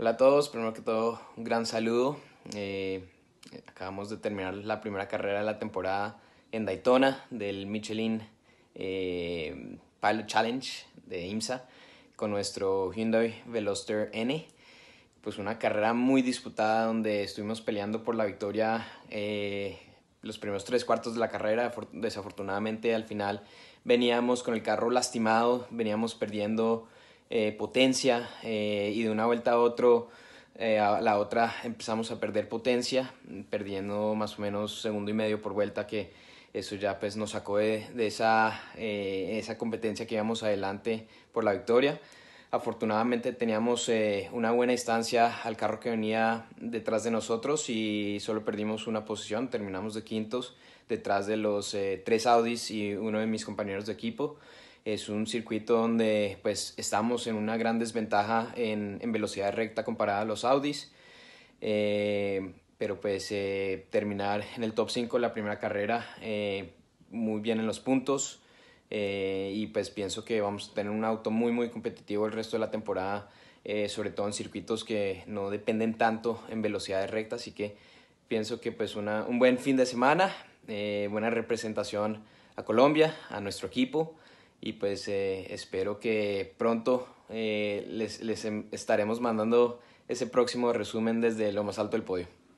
Hola a todos, primero que todo un gran saludo. Eh, acabamos de terminar la primera carrera de la temporada en Daytona del Michelin eh, Pilot Challenge de IMSA con nuestro Hyundai Veloster N. Pues una carrera muy disputada donde estuvimos peleando por la victoria eh, los primeros tres cuartos de la carrera. Desafortunadamente al final veníamos con el carro lastimado, veníamos perdiendo eh, potencia eh, y de una vuelta a otro eh, la otra empezamos a perder potencia perdiendo más o menos segundo y medio por vuelta que eso ya pues, nos sacó de, esa, esa competencia que íbamos adelante por la victoria Afortunadamente teníamos eh, una buena distancia al carro que venía detrás de nosotros y solo perdimos una posición, terminamos de quintos detrás de los eh, tres Audis y uno de mis compañeros de equipo. Es un circuito donde pues estamos en una gran desventaja en, en velocidad recta comparada a los Audis. Eh, pero pues terminar en el top 5 la primera carrera, muy bien en los puntos, eh, y pues pienso que vamos a tener un auto muy muy competitivo el resto de la temporada, eh, sobre todo en circuitos que no dependen tanto en velocidades rectas, así que pienso que pues una, un buen fin de semana, eh, buena representación a Colombia, a nuestro equipo y pues espero que pronto les, les em, estaremos mandando ese próximo resumen desde lo más alto del podio.